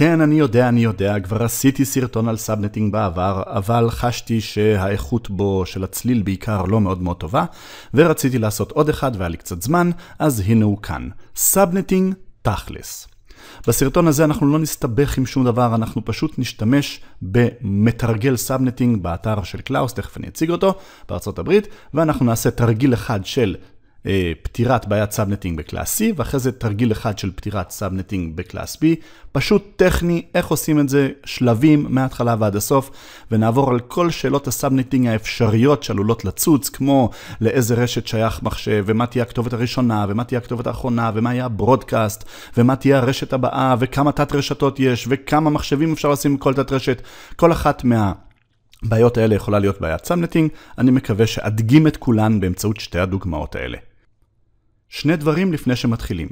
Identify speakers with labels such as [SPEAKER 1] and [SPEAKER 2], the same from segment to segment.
[SPEAKER 1] כן, אני יודע, אני יודע, כבר עשיתי סרטון על סאבנטינג בעבר, אבל חשתי שהאיכות בו של הצליל בעיקר לא מאוד מאוד טובה, ורציתי לעשות עוד אחד והיה לי קצת זמן, אז הנה הוא כאן. סאבנטינג תכלס. בסרטון הזה אנחנו לא נסתבך עם שום דבר, אנחנו פשוט נשתמש במתרגל סאבנטינג באתר של קלאוס, תכף אני אציג אותו, בארצות הברית, ואנחנו נעשה תרגיל אחד של אה, פתירת בעיית סאבנטינג בקלאס C, ואחרי זה תרגיל אחד של פתירת סאבנטינג בקלאס B. פשוט טכני, איך עושים את זה, שלבים מההתחלה ועד הסוף, ונעבור על כל שאלות הסאבנטינג האפשריות שעלולות לצוץ, כמו לאיזה רשת שייך מחשב, ומה תהיה הכתובת הראשונה, ומה תהיה הכתובת האחרונה, ומה יהיה הברודקאסט, ומה תהיה הרשת הבאה, וכמה תת רשתות יש, וכמה מחשבים אפשר לשים בכל תת רשת, כל אחת מה... הבעיות האלה יכולה להיות בעיית סאמנטינג, אני מקווה שאדגים את כולן באמצעות שתי הדוגמאות האלה. שני דברים לפני שמתחילים.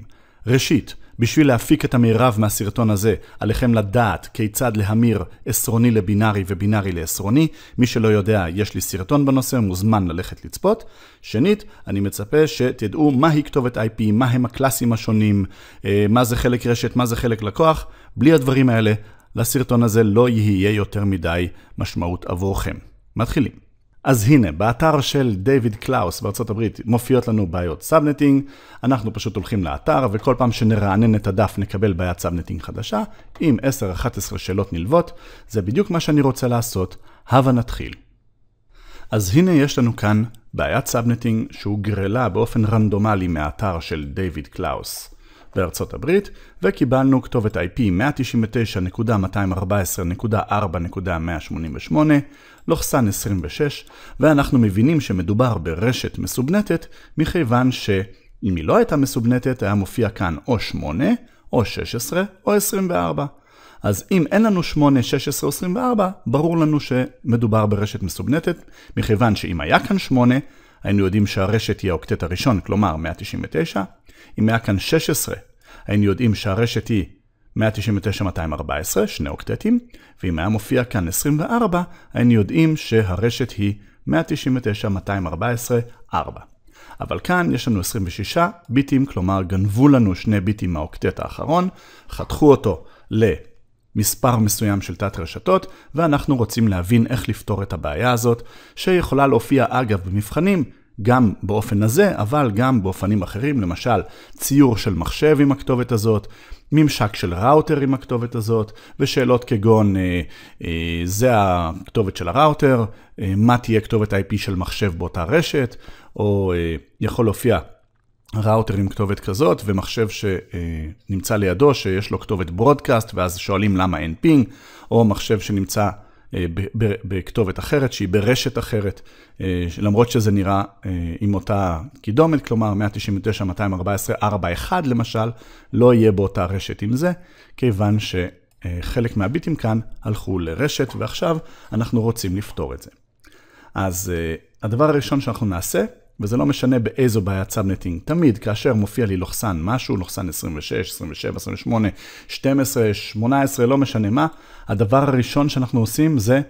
[SPEAKER 1] ראשית, בשביל להפיק את המרב מהסרטון הזה, עליכם לדעת כיצד להמיר עשרוני לבינארי ובינארי לעשרוני. מי שלא יודע, יש לי סרטון בנושא, מוזמן ללכת לצפות. שנית, אני מצפה שתדעו מהי כתובת IP, מהם הקלאסים השונים, אה, מה זה חלק רשת, מה זה חלק לקוח. בלי הדברים האלה, לסרטון הזה לא יהיה יותר מדי משמעות עבורכם. מתחילים. אז הנה, באתר של דיוויד קלאוס בארצות הברית מופיעות לנו בעיות סאבנטינג, אנחנו פשוט הולכים לאתר וכל פעם שנרענן את הדף נקבל בעיית סאבנטינג חדשה, עם 10-11 שאלות נלוות, זה בדיוק מה שאני רוצה לעשות, הבה נתחיל. אז הנה יש לנו כאן בעיית סאבנטינג שהוגרלה באופן רנדומלי מהאתר של דיוויד קלאוס. בארצות הברית, וקיבלנו כתובת IP 199.214.4.188, לוחסן 26, ואנחנו מבינים שמדובר ברשת מסובנטת, מכיוון שאם היא לא הייתה מסובנטת, היה מופיע כאן או 8, או 16, או 24. אז אם אין לנו 8, 16 או 24, ברור לנו שמדובר ברשת מסובנטת, מכיוון שאם היה כאן 8, היינו יודעים שהרשת היא האוקטט הראשון, כלומר 199. אם היה כאן 16, היינו יודעים שהרשת היא 199-214, שני אוקטטים, ואם היה מופיע כאן 24, היינו יודעים שהרשת היא 199-214, 4. אבל כאן יש לנו 26 ביטים, כלומר גנבו לנו שני ביטים מהאוקטט האחרון, חתכו אותו ל... מספר מסוים של תת רשתות, ואנחנו רוצים להבין איך לפתור את הבעיה הזאת, שיכולה להופיע אגב במבחנים, גם באופן הזה, אבל גם באופנים אחרים, למשל ציור של מחשב עם הכתובת הזאת, ממשק של ראוטר עם הכתובת הזאת, ושאלות כגון, אה, אה, זה הכתובת של הראוטר, אה, מה תהיה כתובת IP של מחשב באותה רשת, או אה, יכול להופיע ראוטר עם כתובת כזאת ומחשב שנמצא אה, לידו שיש לו כתובת ברודקאסט ואז שואלים למה אין פינג, או מחשב שנמצא אה, בכתובת אחרת שהיא ברשת אחרת, אה, למרות שזה נראה עם אותה קידומת, כלומר 199, 214, 41 למשל, לא יהיה באותה רשת עם זה, כיוון שחלק מהביטים כאן הלכו לרשת ועכשיו אנחנו רוצים לפתור את זה. אז הדבר הראשון שאנחנו נעשה וזה לא משנה באיזו בעיית סאבנטינג. תמיד כאשר מופיע לי לוחסן משהו, לוחסן 26, 27, 28, 12, 18, לא משנה מה, הדבר הראשון שאנחנו עושים זה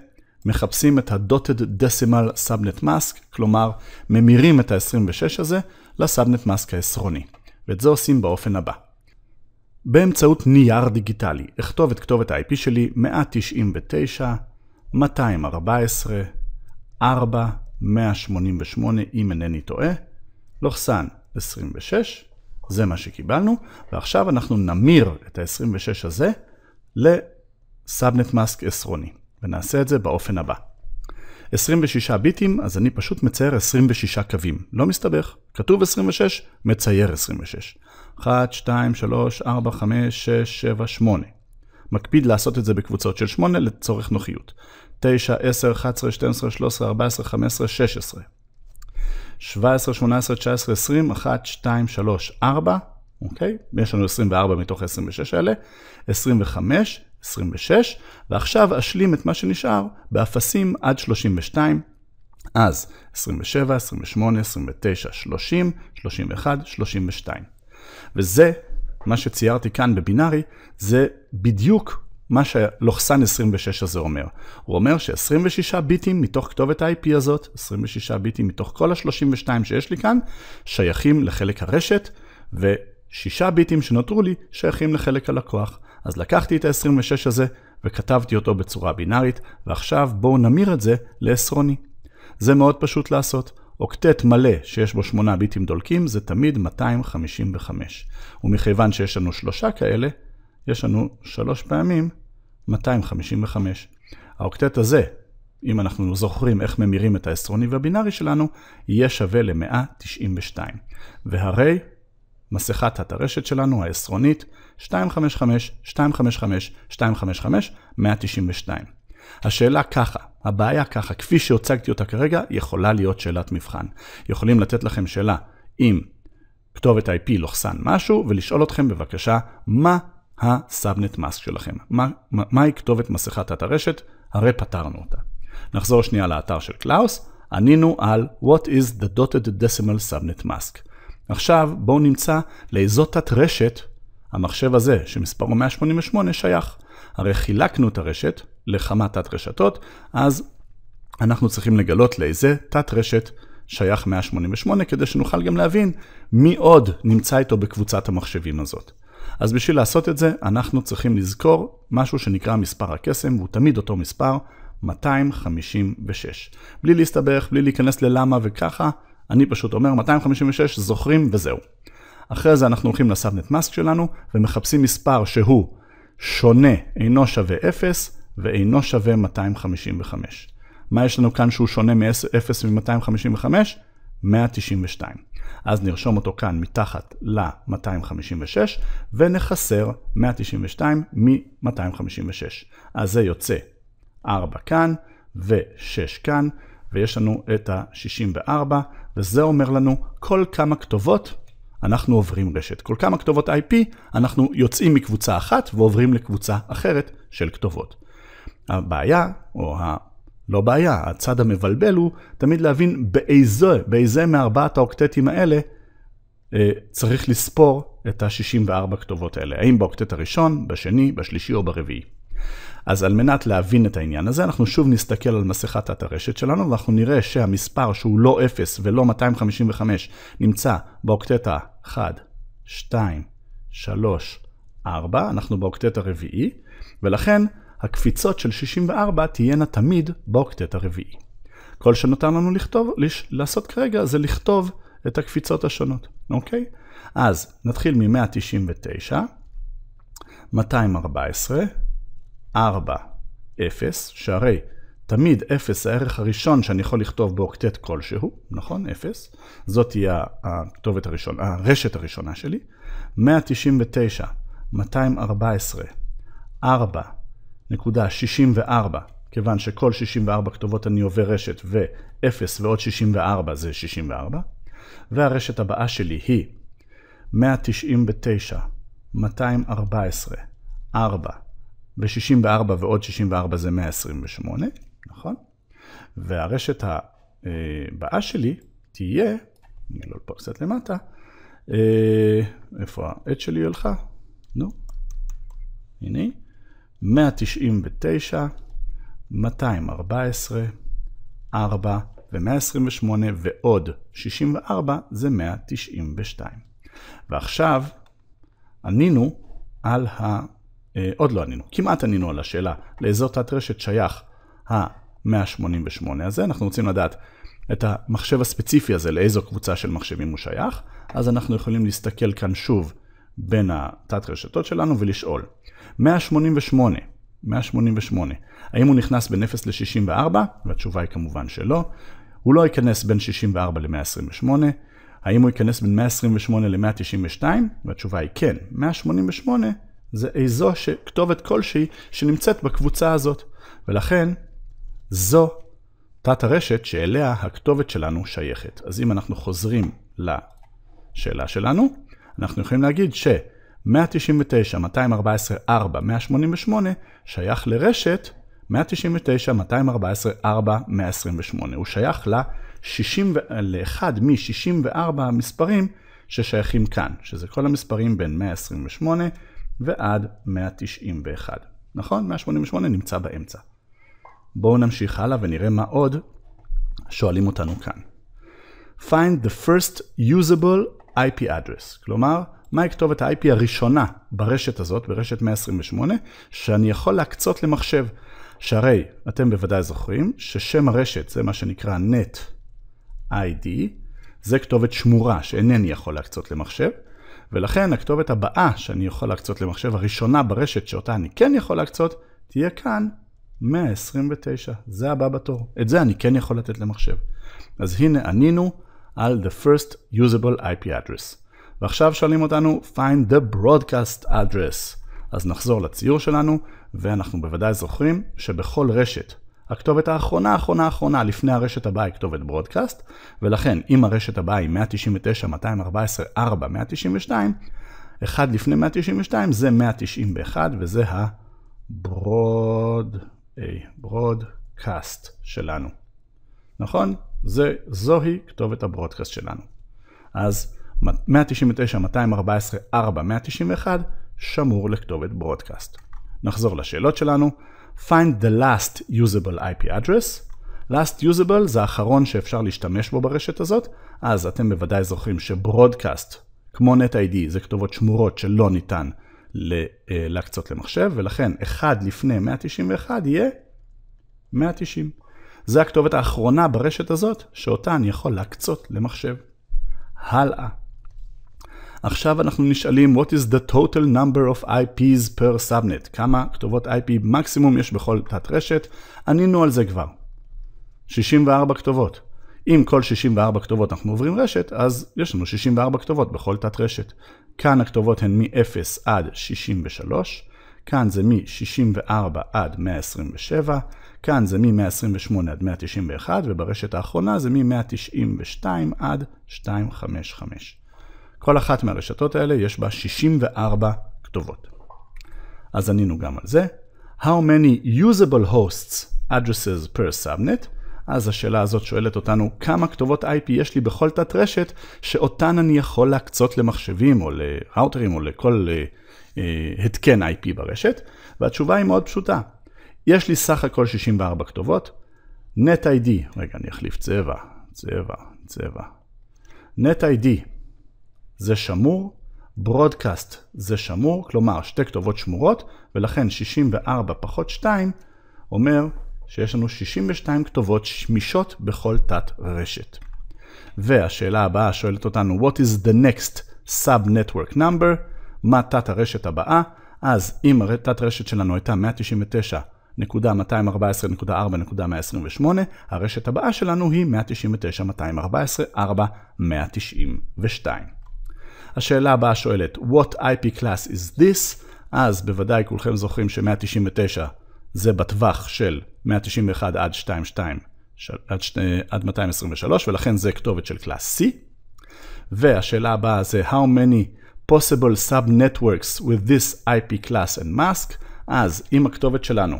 [SPEAKER 1] מחפשים את ה-dotted decimal subnet mask, כלומר ממירים את ה-26 הזה לסאבנט מאסק העשרוני. ואת זה עושים באופן הבא. באמצעות נייר דיגיטלי, אכתוב את כתובת ה-IP שלי 199, 214, 4, 188 אם אינני טועה, לוחסן 26, זה מה שקיבלנו, ועכשיו אנחנו נמיר את ה-26 הזה לסאבנט מאסק עשרוני, ונעשה את זה באופן הבא. 26 ביטים, אז אני פשוט מצייר 26 קווים, לא מסתבך. כתוב 26, מצייר 26. 1, 2, 3, 4, 5, 6, 7, 8. מקפיד לעשות את זה בקבוצות של 8 לצורך נוחיות. 9, 10, 11, 12, 13, 14, 15, 16. 17, 18, 19, 20, 1, 2, 3, 4, אוקיי? יש לנו 24 מתוך 26 האלה, 25, 26, ועכשיו אשלים את מה שנשאר באפסים עד 32. אז 27, 28, 29, 30, 31, 32. וזה, מה שציירתי כאן בבינארי, זה בדיוק מה שלוחסן 26 הזה אומר. הוא אומר ש-26 ביטים מתוך כתובת ה-IP הזאת, 26 ביטים מתוך כל ה-32 שיש לי כאן, שייכים לחלק הרשת, ו... ושישה ביטים שנותרו לי שייכים לחלק הלקוח. אז לקחתי את ה-26 הזה וכתבתי אותו בצורה בינארית, ועכשיו בואו נמיר את זה לעשרוני. זה מאוד פשוט לעשות. אוקטט מלא שיש בו 8 ביטים דולקים זה תמיד 255. ומכיוון שיש לנו שלושה כאלה, יש לנו שלוש פעמים 255. האוקטט הזה, אם אנחנו זוכרים איך ממירים את העשרוני והבינארי שלנו, יהיה שווה ל-192. והרי מסכת הטרשת שלנו, העשרונית, 255, 255, 255, 192. השאלה ככה, הבעיה ככה, כפי שהוצגתי אותה כרגע, יכולה להיות שאלת מבחן. יכולים לתת לכם שאלה עם כתובת IP לוחסן משהו, ולשאול אתכם בבקשה, מה הסאבנט מאסק שלכם. מה, מהי כתובת מסכת תת הרשת? הרי פתרנו אותה. נחזור שנייה לאתר של קלאוס, ענינו על What is the dotted decimal subnet mask. עכשיו בואו נמצא לאיזו תת רשת המחשב הזה, שמספרו 188, שייך. הרי חילקנו את הרשת לכמה תת רשתות, אז אנחנו צריכים לגלות לאיזה תת רשת שייך 188, כדי שנוכל גם להבין מי עוד נמצא איתו בקבוצת המחשבים הזאת. אז בשביל לעשות את זה, אנחנו צריכים לזכור משהו שנקרא מספר הקסם, והוא תמיד אותו מספר, 256. בלי להסתבך, בלי להיכנס ללמה וככה, אני פשוט אומר 256, זוכרים וזהו. אחרי זה אנחנו הולכים לסאבנט מאסק שלנו ומחפשים מספר שהוא שונה, אינו שווה 0 ואינו שווה 255. מה יש לנו כאן שהוא שונה מ-0 ו-255? 192. אז נרשום אותו כאן מתחת ל-256 ונחסר 192 מ-256. אז זה יוצא 4 כאן ו-6 כאן, ויש לנו את ה-64, וזה אומר לנו כל כמה כתובות אנחנו עוברים רשת. כל כמה כתובות IP אנחנו יוצאים מקבוצה אחת ועוברים לקבוצה אחרת של כתובות. הבעיה, או ה... לא בעיה, הצד המבלבל הוא תמיד להבין באיזה, באיזה מארבעת האוקטטים האלה אה, צריך לספור את ה-64 כתובות האלה. האם באוקטט הראשון, בשני, בשלישי או ברביעי. אז על מנת להבין את העניין הזה, אנחנו שוב נסתכל על מסכת התרשת שלנו, ואנחנו נראה שהמספר שהוא לא 0 ולא 255 נמצא באוקטט ה-1, 2, 3, 4, אנחנו באוקטט הרביעי, ולכן הקפיצות של 64 תהיינה תמיד באוקטט הרביעי. כל שנותר לנו לכתוב, לש, לעשות כרגע זה לכתוב את הקפיצות השונות, אוקיי? אז נתחיל מ-199, 214, 4, 0, שהרי תמיד 0 זה הערך הראשון שאני יכול לכתוב באוקטט כלשהו, נכון? 0. זאת תהיה הכתובת הראשונה, הרשת הראשונה שלי. 199, 214, 4, 0.64, כיוון שכל 64 כתובות אני עובר רשת ו-0 ועוד 64 זה 64, והרשת הבאה שלי היא 199, 214, 4, ו-64 ועוד 64 זה 128, נכון? והרשת אה, הבאה שלי תהיה, אני אגלול פה קצת למטה, אה, איפה העט שלי הלכה? נו, הנה. 199, 214, 4 ו-128 ועוד 64 זה 192. ועכשיו ענינו על ה... אה, עוד לא ענינו, כמעט ענינו על השאלה לאיזו תת-רשת שייך ה-188 הזה. אנחנו רוצים לדעת את המחשב הספציפי הזה, לאיזו קבוצה של מחשבים הוא שייך. אז אנחנו יכולים להסתכל כאן שוב בין התת רשתות שלנו ולשאול. 188, 188, האם הוא נכנס בין 0 ל-64? והתשובה היא כמובן שלא. הוא לא ייכנס בין 64 ל-128. האם הוא ייכנס בין 128 ל-192? והתשובה היא כן. 188 זה איזו כתובת כלשהי שנמצאת בקבוצה הזאת. ולכן, זו תת הרשת שאליה הכתובת שלנו שייכת. אז אם אנחנו חוזרים לשאלה שלנו, אנחנו יכולים להגיד ש 199, 214, 4, 188 שייך לרשת 199, 214, 4, 128. הוא שייך ל 61 מ-64 המספרים ששייכים כאן, שזה כל המספרים בין 128 ועד 191. נכון? 188 נמצא באמצע. בואו נמשיך הלאה ונראה מה עוד שואלים אותנו כאן. Find the first usable IP address, כלומר, מהי כתובת ה-IP הראשונה ברשת הזאת, ברשת 128, שאני יכול להקצות למחשב. שהרי אתם בוודאי זוכרים ששם הרשת זה מה שנקרא net ID, זה כתובת שמורה שאינני יכול להקצות למחשב, ולכן הכתובת הבאה שאני יכול להקצות למחשב הראשונה ברשת שאותה אני כן יכול להקצות, תהיה כאן 129, זה הבא בתור. את זה אני כן יכול לתת למחשב. אז הנה ענינו על the first usable IP address. ועכשיו שואלים אותנו find the broadcast address. אז נחזור לציור שלנו, ואנחנו בוודאי זוכרים שבכל רשת הכתובת האחרונה, האחרונה, האחרונה, לפני הרשת הבאה היא כתובת ברודקאסט, ולכן אם הרשת הבאה היא 199, 214, 4, 192, אחד לפני 192 זה 191, וזה ה-broadcast אה, שלנו. נכון? זה, זוהי כתובת הברודקאסט שלנו. אז 199, 214, 4, 191 שמור לכתובת ברודקאסט. נחזור לשאלות שלנו. find the last usable IP address. last usable זה האחרון שאפשר להשתמש בו ברשת הזאת, אז אתם בוודאי זוכרים שברודקאסט, כמו NetID, זה כתובות שמורות שלא ניתן אה, להקצות למחשב, ולכן 1 לפני 191 יהיה 190. זה הכתובת האחרונה ברשת הזאת, שאותה אני יכול להקצות למחשב. הלאה. עכשיו אנחנו נשאלים what is the total number of IPs per subnet, כמה כתובות IP מקסימום יש בכל תת רשת, ענינו על זה כבר. 64 כתובות. אם כל 64 כתובות אנחנו עוברים רשת, אז יש לנו 64 כתובות בכל תת רשת. כאן הכתובות הן מ-0 עד 63, כאן זה מ-64 עד 127, כאן זה מ-128 עד 191, וברשת האחרונה זה מ-192 עד 255. כל אחת מהרשתות האלה יש בה 64 כתובות. אז ענינו גם על זה. How many usable hosts addresses per subnet? אז השאלה הזאת שואלת אותנו כמה כתובות IP יש לי בכל תת רשת שאותן אני יכול להקצות למחשבים או לראוטרים או לכל... אה, אה, התקן IP ברשת? והתשובה היא מאוד פשוטה. יש לי סך הכל 64 כתובות, NetID, רגע, אני אחליף צבע, צבע, צבע. NetID זה שמור, Broadcast זה שמור, כלומר שתי כתובות שמורות, ולכן 64 פחות 2 אומר שיש לנו 62 כתובות שמישות בכל תת רשת. והשאלה הבאה שואלת אותנו, What is the next sub-network number? מה תת הרשת הבאה, אז אם תת רשת שלנו הייתה 199.214.4.128, הרשת הבאה שלנו היא 199.214.4.192. השאלה הבאה שואלת, What IP class is this? אז בוודאי כולכם זוכרים ש-199 זה בטווח של 191 עד 22, עד, 223, ולכן זה כתובת של קלאס C. והשאלה הבאה זה How many possible subnetworks with this IP class and mask, אז אם הכתובת שלנו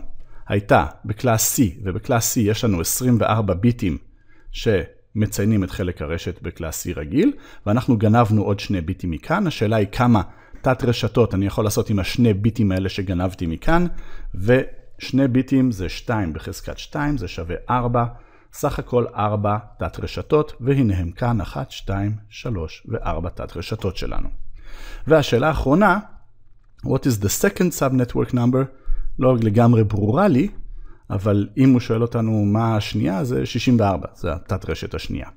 [SPEAKER 1] הייתה בקלאס C, ובקלאס C יש לנו 24 ביטים שמציינים את חלק הרשת בקלאס C רגיל, ואנחנו גנבנו עוד שני ביטים מכאן, השאלה היא כמה תת רשתות אני יכול לעשות עם השני ביטים האלה שגנבתי מכאן, ושני ביטים זה 2 בחזקת 2, זה שווה 4, סך הכל 4 תת רשתות, והנה הם כאן 1, 2, 3 ו-4 תת רשתות שלנו. והשאלה האחרונה, What is the second sub-network number? לא לגמרי ברורה לי, אבל אם הוא שואל אותנו מה השנייה, זה 64, זה התת-רשת השנייה.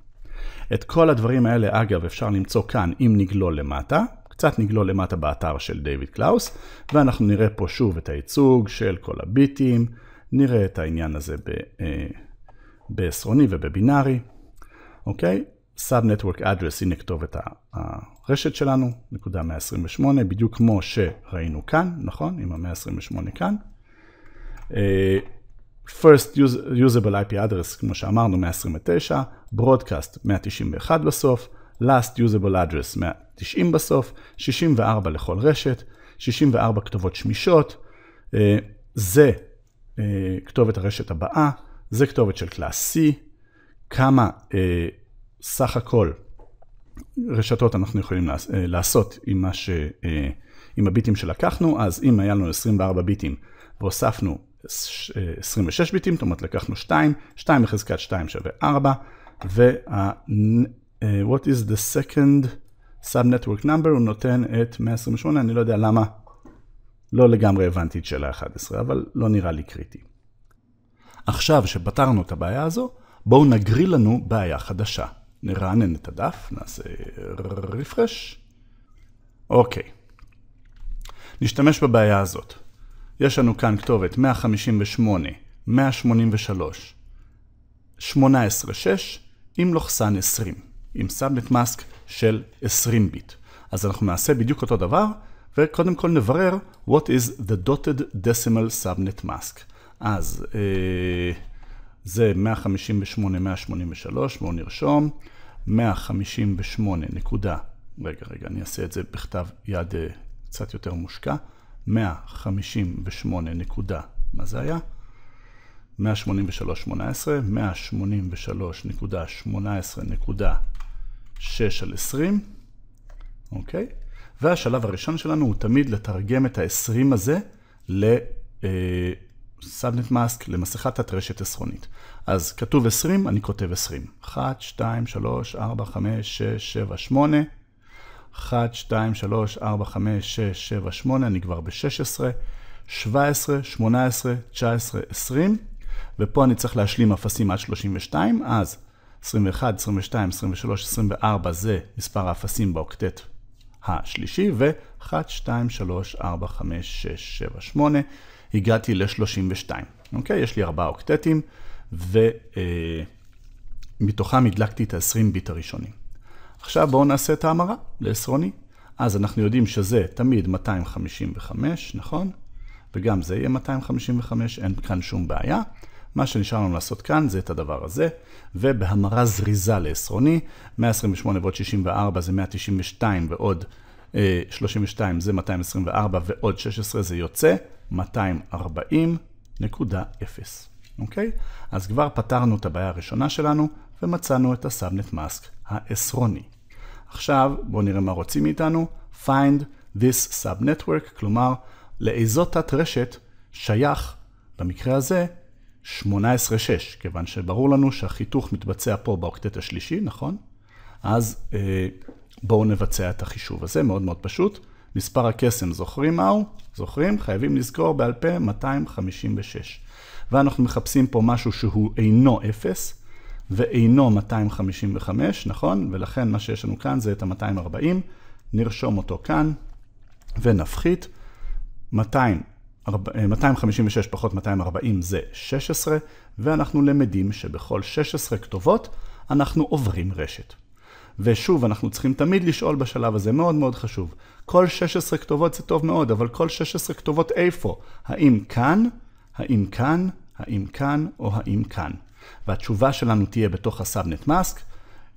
[SPEAKER 1] את כל הדברים האלה, אגב, אפשר למצוא כאן אם נגלול למטה, קצת נגלול למטה באתר של דיוויד קלאוס, ואנחנו נראה פה שוב את הייצוג של כל הביטים, נראה את העניין הזה ב, אה, בעשרוני ובבינארי, אוקיי? Sub-Network Address, הנה כתובת ה... הרשת שלנו, נקודה 128, בדיוק כמו שראינו כאן, נכון? עם ה-128 כאן. אה, first usable IP address, כמו שאמרנו, 129, broadcast, 191 בסוף, last usable address, 190 בסוף, 64 לכל רשת, 64 כתובות שמישות, אה, זה אה, כתובת הרשת הבאה, זה כתובת של קלאס C, כמה סך הכל רשתות אנחנו יכולים אה, לעשות עם, מה ש, אה, עם הביטים שלקחנו, אז אם היה לנו 24 ביטים והוספנו 26 אה, ביטים, זאת אומרת לקחנו 2, 2 בחזקת 2 שווה 4, וה... what is the second subnetwork number, הוא נותן את 128, אני לא יודע למה, לא לגמרי הבנתי את שאלה 11, אבל לא נראה לי קריטי. עכשיו שפתרנו את הבעיה הזו, בואו נגריל לנו בעיה חדשה. נרענן את הדף, נעשה רפרש. אוקיי. נשתמש בבעיה הזאת. יש לנו כאן כתובת 158, 183, 18, 6, עם לוחסן 20, עם סאבנט מאסק של 20 ביט. אז אנחנו נעשה בדיוק אותו דבר, וקודם כל נברר what is the dotted decimal subnet mask. אז אה, זה 158, 183, בואו נרשום. 158 נקודה, רגע, רגע, אני אעשה את זה בכתב יד אה, קצת יותר מושקע, 158 נקודה, מה זה היה? 183.18, 183.18.6 על 20, אוקיי? והשלב הראשון שלנו הוא תמיד לתרגם את ה-20 הזה ל... אה, סאבנט מאסק למסכת התרשת עשרונית. אז כתוב 20, אני כותב 20. 1, 2, 3, 4, 5, 6, 7, 8. 1, 2, 3, 4, 5, 6, 7, 8, אני כבר ב-16. 17, 18, 19, 20. ופה אני צריך להשלים אפסים עד 32, אז 21, 22, 23, 24 זה מספר האפסים באוקטט השלישי, ו-1, 2, 3, 4, 5, 6, 7, 8. הגעתי ל-32. אוקיי? יש לי ארבעה אוקטטים, ומתוכם אה, הדלקתי את ה-20 ביט הראשונים. עכשיו בואו נעשה את ההמרה לעשרוני. אז אנחנו יודעים שזה תמיד 255, נכון? וגם זה יהיה 255, אין כאן שום בעיה. מה שנשאר לנו לעשות כאן זה את הדבר הזה, ובהמרה זריזה לעשרוני, 128 ועוד 64 זה 192 ועוד 32 אה, זה 224 ועוד 16 זה יוצא 240.0, אוקיי? אז כבר פתרנו את הבעיה הראשונה שלנו ומצאנו את הסאבנט מאסק העשרוני. עכשיו בואו נראה מה רוצים מאיתנו, find this subnetwork, כלומר לאיזו תת רשת שייך במקרה הזה 18.6, כיוון שברור לנו שהחיתוך מתבצע פה באוקטט השלישי, נכון? אז אה, בואו נבצע את החישוב הזה, מאוד מאוד פשוט. מספר הקסם, זוכרים מהו? זוכרים? חייבים לזכור בעל פה 256. ואנחנו מחפשים פה משהו שהוא אינו 0 ואינו 255, נכון? ולכן מה שיש לנו כאן זה את ה-240, נרשום אותו כאן ונפחית. 200, 256 אה, פחות 240 זה 16, ואנחנו למדים שבכל 16 כתובות אנחנו עוברים רשת. ושוב, אנחנו צריכים תמיד לשאול בשלב הזה, מאוד מאוד חשוב. כל 16 כתובות זה טוב מאוד, אבל כל 16 כתובות איפה? האם כאן, האם כאן, האם כאן או האם כאן? והתשובה שלנו תהיה בתוך הסאבנט מאסק,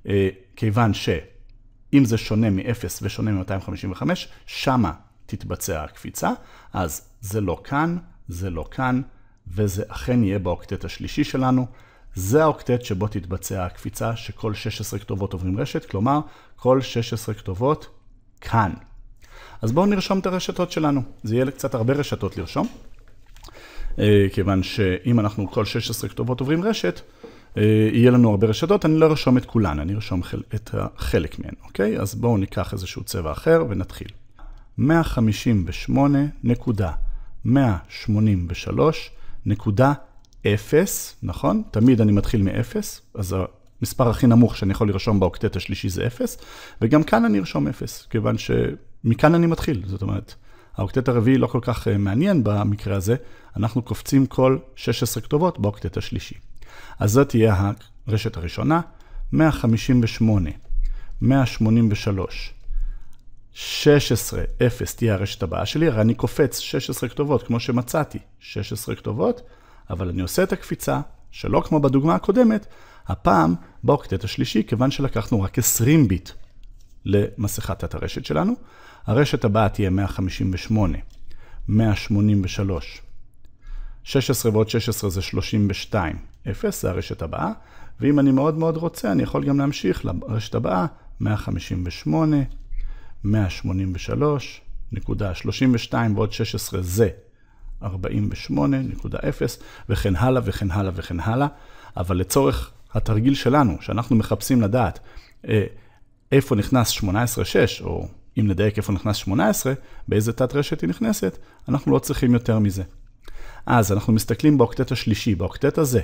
[SPEAKER 1] אה, כיוון שאם זה שונה מ-0 ושונה מ-255, שמה תתבצע הקפיצה, אז זה לא כאן, זה לא כאן, וזה אכן יהיה באוקטט השלישי שלנו. זה האוקטט שבו תתבצע הקפיצה שכל 16 כתובות עוברים רשת, כלומר כל 16 כתובות כאן. אז בואו נרשום את הרשתות שלנו, זה יהיה קצת הרבה רשתות לרשום, אה, כיוון שאם אנחנו כל 16 כתובות עוברים רשת, אה, יהיה לנו הרבה רשתות, אני לא ארשום את כולן, אני ארשום את החלק מהן, אוקיי? אז בואו ניקח איזשהו צבע אחר ונתחיל. 158.183.1 0, נכון? תמיד אני מתחיל מ-0, אז המספר הכי נמוך שאני יכול לרשום באוקטט השלישי זה 0, וגם כאן אני ארשום 0, כיוון שמכאן אני מתחיל, זאת אומרת, האוקטט הרביעי לא כל כך אה, מעניין במקרה הזה, אנחנו קופצים כל 16 כתובות באוקטט השלישי. אז זאת תהיה הרשת הראשונה, 158, 183, 16, 0 תהיה הרשת הבאה שלי, הרי אני קופץ 16 כתובות, כמו שמצאתי, 16 כתובות. אבל אני עושה את הקפיצה, שלא כמו בדוגמה הקודמת, הפעם באוקטט השלישי, כיוון שלקחנו רק 20 ביט למסכת תת הרשת שלנו. הרשת הבאה תהיה 158, 183, 16 ועוד 16 זה 32, 0 זה הרשת הבאה, ואם אני מאוד מאוד רוצה, אני יכול גם להמשיך לרשת הבאה, 158, 183, נקודה 32 ועוד 16 זה 48.0 וכן הלאה וכן הלאה וכן הלאה, אבל לצורך התרגיל שלנו, שאנחנו מחפשים לדעת אה, איפה נכנס 18.6, או אם נדייק איפה נכנס 18, באיזה תת רשת היא נכנסת, אנחנו לא צריכים יותר מזה. אז אנחנו מסתכלים באוקטט השלישי, באוקטט הזה,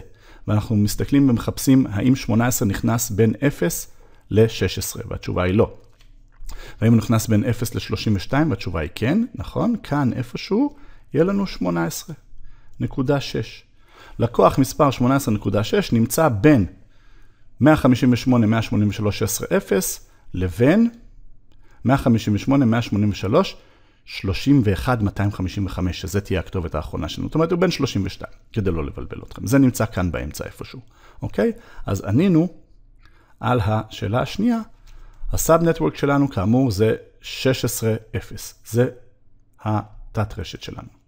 [SPEAKER 1] ואנחנו מסתכלים ומחפשים האם 18 נכנס בין 0 ל-16, והתשובה היא לא. והאם הוא נכנס בין 0 ל-32, התשובה היא כן, נכון? כאן איפשהו יהיה לנו 18.6. לקוח מספר 18.6 נמצא בין 158 183 16 0 לבין 158 183 31 255 שזה תהיה הכתובת האחרונה שלנו. זאת אומרת, הוא בין 32, כדי לא לבלבל אתכם. זה נמצא כאן באמצע איפשהו, אוקיי? אז ענינו על השאלה השנייה. הסאב-נטוורק שלנו, כאמור, זה 16-0. זה התת-רשת שלנו.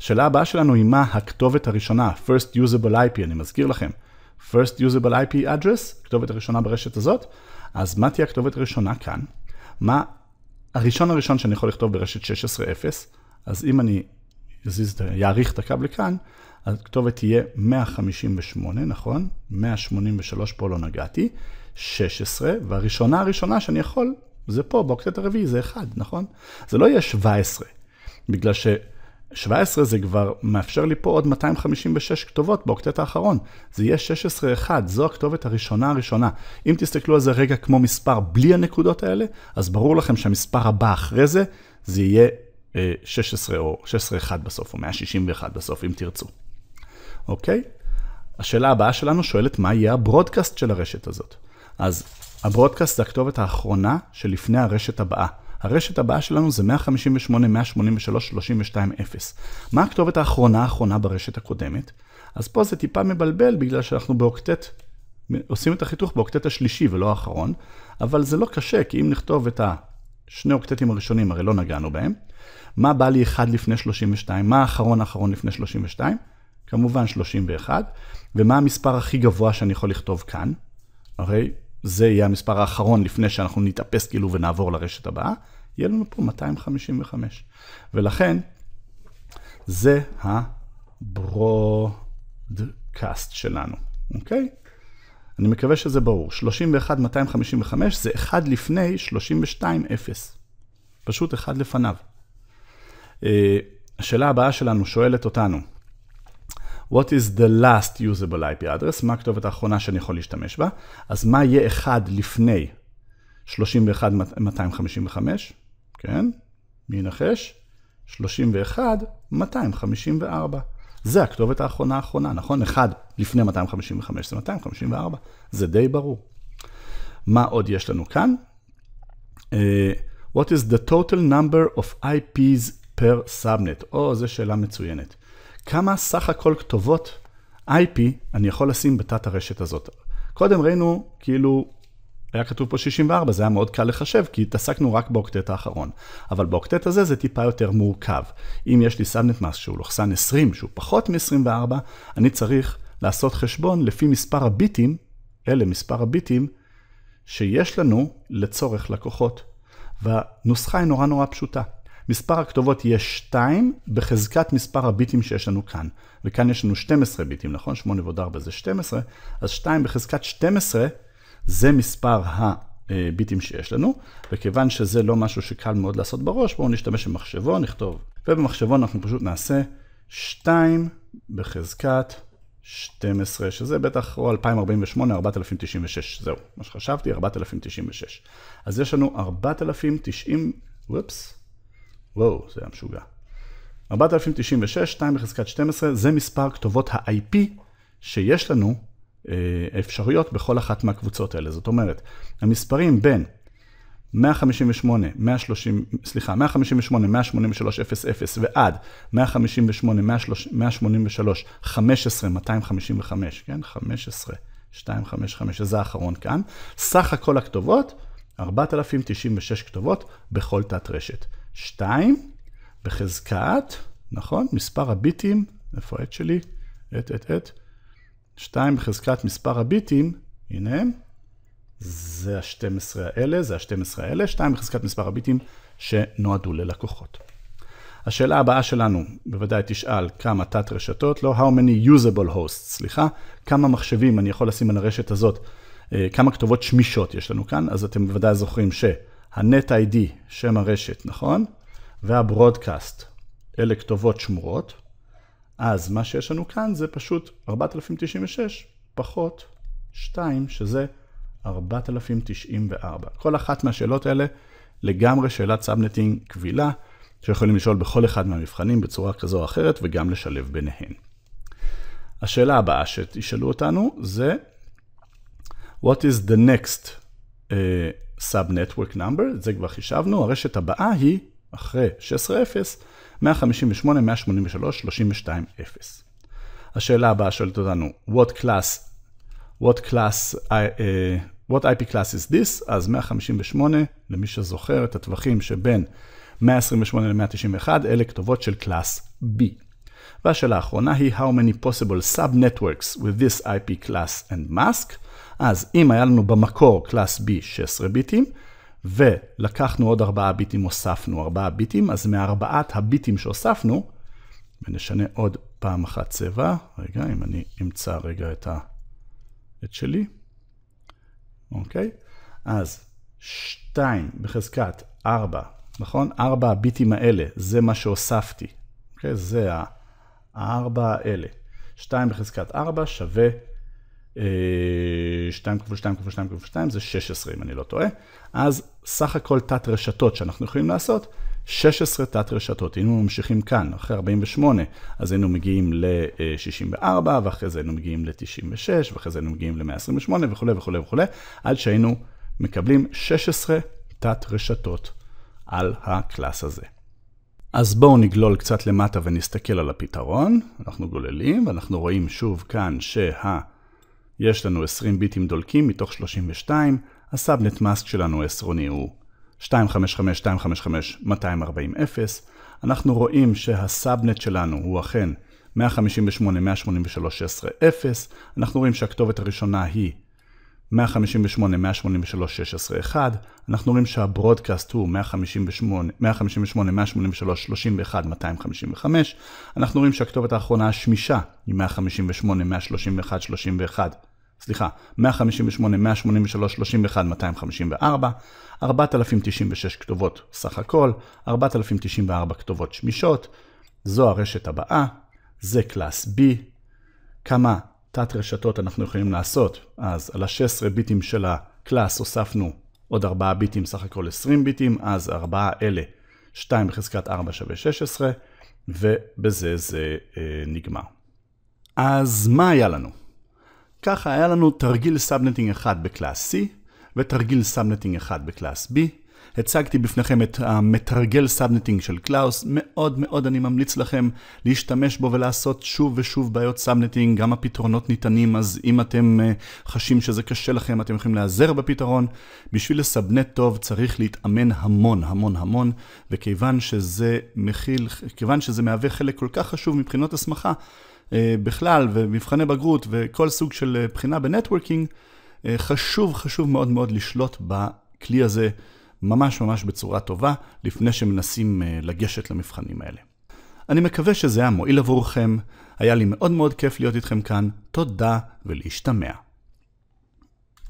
[SPEAKER 1] השאלה הבאה שלנו היא מה הכתובת הראשונה, first usable IP, אני מזכיר לכם. first usable IP address, כתובת הראשונה ברשת הזאת, אז מה תהיה הכתובת הראשונה כאן? מה הראשון הראשון שאני יכול לכתוב ברשת 16.0, אז אם אני אזיז, יעריך את הקו לכאן, הכתובת תהיה 158, נכון? 183 פה לא נגעתי, 16, והראשונה הראשונה שאני יכול, זה פה, באוקטט הרביעי, זה 1, נכון? זה לא יהיה 17, בגלל ש... 17 זה כבר מאפשר לי פה עוד 256 כתובות באוקטט האחרון. זה יהיה 16-1, זו הכתובת הראשונה הראשונה. אם תסתכלו על זה רגע כמו מספר בלי הנקודות האלה, אז ברור לכם שהמספר הבא אחרי זה, זה יהיה 16 אה, או 16-1 בסוף, או 161 בסוף, אם תרצו. אוקיי? השאלה הבאה שלנו שואלת מה יהיה הברודקאסט של הרשת הזאת. אז הברודקאסט זה הכתובת האחרונה שלפני הרשת הבאה. הרשת הבאה שלנו זה 158, 183, 32, 0. מה הכתובת האחרונה האחרונה ברשת הקודמת? אז פה זה טיפה מבלבל בגלל שאנחנו באוקטט, עושים את החיתוך באוקטט השלישי ולא האחרון, אבל זה לא קשה, כי אם נכתוב את השני אוקטטים הראשונים, הרי לא נגענו בהם. מה בא לי 1 לפני 32? מה האחרון האחרון לפני 32? כמובן 31. ומה המספר הכי גבוה שאני יכול לכתוב כאן? הרי זה יהיה המספר האחרון לפני שאנחנו נתאפס כאילו ונעבור לרשת הבאה, יהיה לנו פה 255. ולכן, זה הברודקאסט שלנו, אוקיי? אני מקווה שזה ברור. 31 255 זה 1 לפני 32 0. פשוט 1 לפניו. אה, השאלה הבאה שלנו שואלת אותנו, what is the last usable IP address, מה הכתובת האחרונה שאני יכול להשתמש בה, אז מה יהיה אחד לפני 31255, כן, מי ינחש? 31254. זה הכתובת האחרונה האחרונה, נכון? אחד לפני 255 זה 254, זה די ברור. מה עוד יש לנו כאן? Uh, what is the total number of IPs per subnet? או, oh, זו שאלה מצוינת. כמה סך הכל כתובות IP אני יכול לשים בתת הרשת הזאת. קודם ראינו, כאילו, היה כתוב פה 64, זה היה מאוד קל לחשב, כי התעסקנו רק באוקטט האחרון. אבל באוקטט הזה זה טיפה יותר מורכב. אם יש לי סאבנט מס שהוא לוחסן 20, שהוא פחות מ-24, אני צריך לעשות חשבון לפי מספר הביטים, אלה מספר הביטים, שיש לנו לצורך לקוחות. והנוסחה היא נורא נורא פשוטה. מספר הכתובות יהיה 2 בחזקת מספר הביטים שיש לנו כאן. וכאן יש לנו 12 ביטים, נכון? 8 ועוד 4 זה 12, אז 2 בחזקת 12 זה מספר הביטים שיש לנו, וכיוון שזה לא משהו שקל מאוד לעשות בראש, בואו נשתמש במחשבון, נכתוב. ובמחשבון אנחנו פשוט נעשה 2 בחזקת 12, שזה בטח או 2048 4096, זהו, מה שחשבתי, 4096. אז יש לנו 4090, וופס, וואו, זה היה משוגע. 4096, 2 בחזקת 12, זה מספר כתובות ה-IP שיש לנו אה, אפשרויות בכל אחת מהקבוצות האלה. זאת אומרת, המספרים בין 158, 130, סליחה, 158, 183, 0 ועד 158, 183, 15, 255, כן? 15, 255, זה האחרון כאן. סך הכל הכתובות, 4,096 כתובות בכל תת רשת. 2 בחזקת, נכון? מספר הביטים, איפה העט שלי? עט, עט, עט. 2 בחזקת מספר הביטים, הנה הם, זה ה-12 האלה, זה ה-12 האלה, 2 בחזקת מספר הביטים שנועדו ללקוחות. השאלה הבאה שלנו, בוודאי תשאל כמה תת רשתות, לא how many usable hosts, סליחה, כמה מחשבים אני יכול לשים על הרשת הזאת, אה, כמה כתובות שמישות יש לנו כאן, אז אתם בוודאי זוכרים ש... ה-NetID, שם הרשת, נכון? וה-Broadcast, אלה כתובות שמורות. אז מה שיש לנו כאן זה פשוט 4096 פחות 2, שזה 4094. כל אחת מהשאלות האלה לגמרי שאלת סאבנטינג קבילה, שיכולים לשאול בכל אחד מהמבחנים בצורה כזו או אחרת, וגם לשלב ביניהן. השאלה הבאה שתשאלו אותנו זה, What is the next uh, sub-network number, את זה כבר חישבנו, הרשת הבאה היא, אחרי 16.0, 0. השאלה הבאה שואלת אותנו, what class, what class, uh, what IP class is this? אז 158, למי שזוכר את הטווחים שבין 128 ל-191, אלה כתובות של קלאס B. והשאלה האחרונה היא, how many possible sub-networks with this IP class and mask? אז אם היה לנו במקור קלאס B 16 ביטים, ולקחנו עוד 4 ביטים, הוספנו 4 ביטים, אז מארבעת הביטים שהוספנו, ונשנה עוד פעם אחת צבע, רגע, אם אני אמצא רגע את, ה... את שלי, אוקיי? אז 2 בחזקת 4, נכון? 4 הביטים האלה, זה מה שהוספתי, אוקיי? זה ה-4 האלה. 2 בחזקת 4 שווה 2 אה, כפול 2 כפול 2 כפול 2 זה 16 אם אני לא טועה. אז סך הכל תת רשתות שאנחנו יכולים לעשות, 16 תת רשתות. היינו ממשיכים כאן, אחרי 48, אז היינו מגיעים ל-64, אה, ואחרי זה היינו מגיעים ל-96, ואחרי זה היינו מגיעים ל-128 וכולי וכולי וכולי, עד שהיינו מקבלים 16 תת רשתות על הקלאס הזה. אז בואו נגלול קצת למטה ונסתכל על הפתרון. אנחנו גוללים, ואנחנו רואים שוב כאן שה... יש לנו 20 ביטים דולקים מתוך 32, הסאבנט מאסק שלנו עשרוני הוא 255, 255, 240, אנחנו רואים שהסאבנט שלנו הוא אכן 158, 183, 16, 0. אנחנו רואים שהכתובת הראשונה היא 158, 183, 16, 1. אנחנו רואים שהברודקאסט הוא 158, 158, 183, 31, 255. אנחנו רואים שהכתובת האחרונה השמישה היא 158, 131, 31, סליחה, 158, 183, 31, 254, 4,096 כתובות סך הכל, 4,094 כתובות שמישות, זו הרשת הבאה, זה קלאס B, כמה תת רשתות אנחנו יכולים לעשות, אז על ה-16 ביטים של הקלאס הוספנו עוד 4 ביטים, סך הכל 20 ביטים, אז 4 אלה 2 בחזקת 4 שווה 16, ובזה זה אה, נגמר. אז מה היה לנו? ככה היה לנו תרגיל סאבנטינג אחד בקלאס C ותרגיל סאבנטינג אחד בקלאס B. הצגתי בפניכם את המתרגל סאבנטינג של קלאוס, מאוד מאוד אני ממליץ לכם להשתמש בו ולעשות שוב ושוב בעיות סאבנטינג, גם הפתרונות ניתנים, אז אם אתם אה, חשים שזה קשה לכם, אתם יכולים להיעזר בפתרון. בשביל לסאבנט טוב צריך להתאמן המון המון המון, וכיוון שזה מכיל, כיוון שזה מהווה חלק כל כך חשוב מבחינות הסמכה, אה, בכלל ומבחני בגרות וכל סוג של אה, בחינה בנטוורקינג, אה, חשוב, חשוב מאוד מאוד לשלוט בכלי הזה ממש ממש בצורה טובה, לפני שמנסים לגשת למבחנים האלה. אני מקווה שזה היה מועיל עבורכם, היה לי מאוד מאוד כיף להיות איתכם כאן, תודה ולהשתמע.